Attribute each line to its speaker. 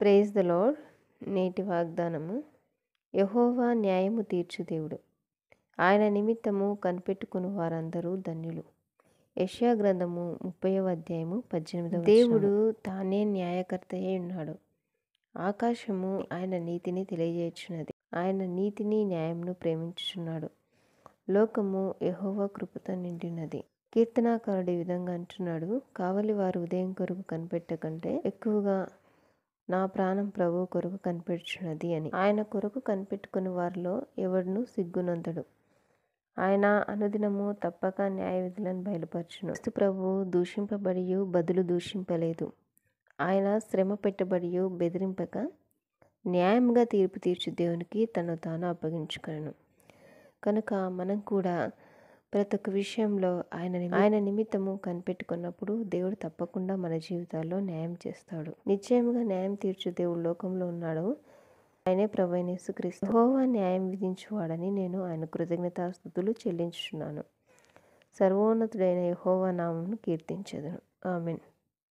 Speaker 1: praise the load నేటి వాగ్దానము యహోవా న్యాయము తీర్చు దేవుడు ఆయన నిమిత్తము కనిపెట్టుకుని వారందరూ ధన్యులు యష్యా గ్రంథము ముప్పై అధ్యాయము పద్దెనిమిది దేవుడు తానే న్యాయకర్తయే ఉన్నాడు ఆకాశము ఆయన నీతిని తెలియజేయుచున్నది ఆయన నీతిని న్యాయంను ప్రేమించుచున్నాడు లోకము యహోవా కృపతో నిండినది కీర్తనాకారుడు ఈ విధంగా అంటున్నాడు కావలి వారు ఉదయం కొరకు కనిపెట్టకంటే ఎక్కువగా నా ప్రాణం ప్రభు కొరకు కనిపెట్టుచున్నది అని ఆయన కొరకు కనిపెట్టుకుని వారిలో ఎవడును సిగ్గునందడు ఆయన అనుదినము తప్పక న్యాయ విధులను బయలుపరచును క్రీస్తు ప్రభు దూషింపబడి బదులు దూషింపలేదు ఆయన శ్రమ పెట్టబడి బెదిరింపక న్యాయంగా తీర్పు తీర్చు దేవునికి తను తాను అప్పగించుకును కనుక మనం కూడా ప్రతి ఒక్క విషయంలో ఆయన ఆయన నిమిత్తము కనిపెట్టుకున్నప్పుడు దేవుడు తప్పకుండా మన జీవితాల్లో న్యాయం చేస్తాడు నిశ్చయంగా న్యాయం తీర్చు దేవుడు లోకంలో ఉన్నాడు ఆయనే ప్రభైన క్రీస్తు హోవా న్యాయం విధించువాడని నేను ఆయన కృతజ్ఞతాస్థుతులు చెల్లించుచున్నాను సర్వోన్నతుడైన యహోవా నామమును కీర్తించదును ఆమెన్